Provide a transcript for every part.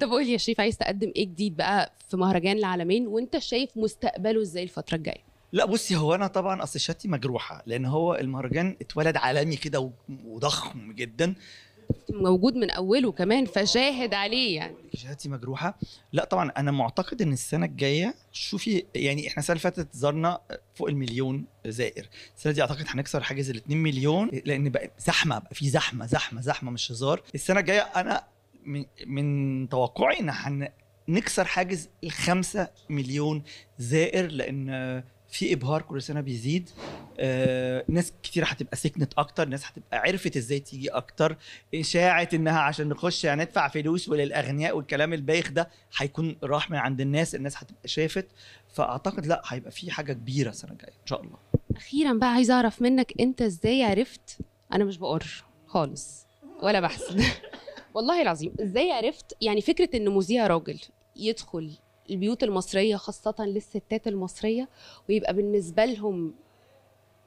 طب قول لي يا شريف عايز تقدم ايه جديد بقى في مهرجان العالمين وانت شايف مستقبله ازاي الفتره الجايه لا بصي هو انا طبعا اصل شهادتي مجروحه لان هو المهرجان اتولد عالمي كده وضخم جدا موجود من اوله كمان فشاهد عليه يعني شهادتي مجروحه لا طبعا انا معتقد ان السنه الجايه شوفي يعني احنا السنه اللي فاتت زرنا فوق المليون زائر السنه دي اعتقد هنكسر حاجز ال 2 مليون لان بقى زحمه بقى في زحمه زحمه زحمه مش هزار السنه الجايه انا من من توقعي ان هنكسر حاجز الخمسة مليون زائر لان في ابهار كل سنه بيزيد آه، ناس كتير هتبقى سكنت اكتر ناس هتبقى عرفت ازاي تيجي اكتر اشاعه انها عشان نخش هندفع فلوس وللاغنياء والكلام البايخ ده هيكون راح من عند الناس الناس هتبقى شافت فاعتقد لا هيبقى في حاجه كبيره السنه الجايه ان شاء الله اخيرا بقى عايزه اعرف منك انت ازاي عرفت انا مش بقر خالص ولا بحسن والله العظيم ازاي عرفت يعني فكره ان مذيع راجل يدخل البيوت المصريه خاصه للستات المصريه ويبقى بالنسبه لهم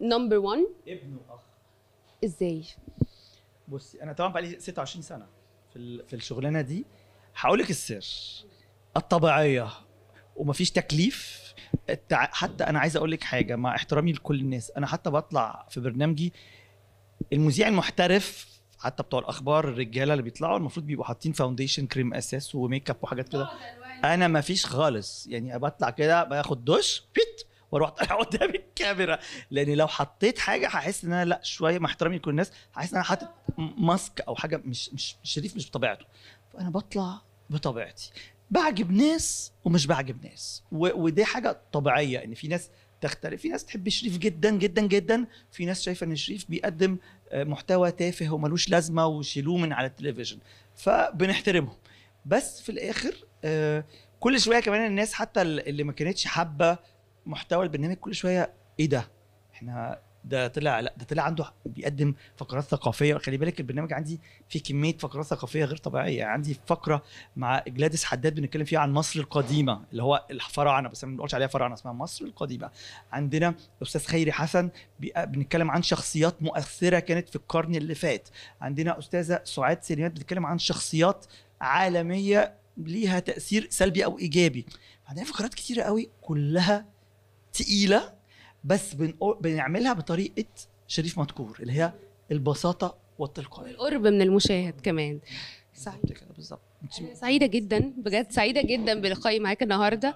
نمبر 1 ابن اخ ازاي بصي انا طبعا بقالي 26 سنه في في الشغلانه دي هقول لك السر الطبيعيه ومفيش تكليف حتى انا عايز اقول لك حاجه مع احترامي لكل الناس انا حتى بطلع في برنامجي المذيع المحترف حتى بتوع الاخبار الرجاله اللي بيطلعوا المفروض بيبقوا حاطين فاونديشن كريم اساس وميك اب وحاجات كده اه، انا ما فيش خالص يعني بطلع كده باخد دش بيت واروح طالع قدام الكاميرا لان لو حطيت حاجه هحس ان انا لا شويه مع احترامي لكل الناس هحس ان انا حاطط ماسك او حاجه مش مش شريف مش بطبيعته فانا بطلع بطبيعتي بعجب ناس ومش بعجب ناس و... ودي حاجه طبيعيه ان في ناس تختلف في ناس تحب شريف جدا جدا جدا في ناس شايفه ان شريف بيقدم محتوى تافه وملوش لازمه وشيلوه من على التلفزيون فبنحترمهم بس في الاخر آه، كل شويه كمان الناس حتى اللي ما كانتش حابه محتوى البرنامج كل شويه ايه ده احنا ده طلع لا ده طلع عنده بيقدم فقرات ثقافيه خلي بالك البرنامج عندي فيه كميه فقرات ثقافيه غير طبيعيه يعني عندي فقره مع جلاديس حداد بنتكلم فيها عن مصر القديمه اللي هو الفراعنه بس ما بنقولش عليها فراعنه اسمها مصر القديمه عندنا استاذ خيري حسن بنتكلم عن شخصيات مؤثره كانت في القرن اللي فات عندنا استاذه سعاد سليمان بتتكلم عن شخصيات عالميه ليها تاثير سلبي او ايجابي عندنا فقرات كتيره قوي كلها تقيله بس بنقو... بنعملها بطريقه شريف مدكور اللي هي البساطه والتلقائيه القرب من المشاهد كمان سعيده كده بالظبط سعيده جدا بجد سعيده جدا بلقائي معاك النهارده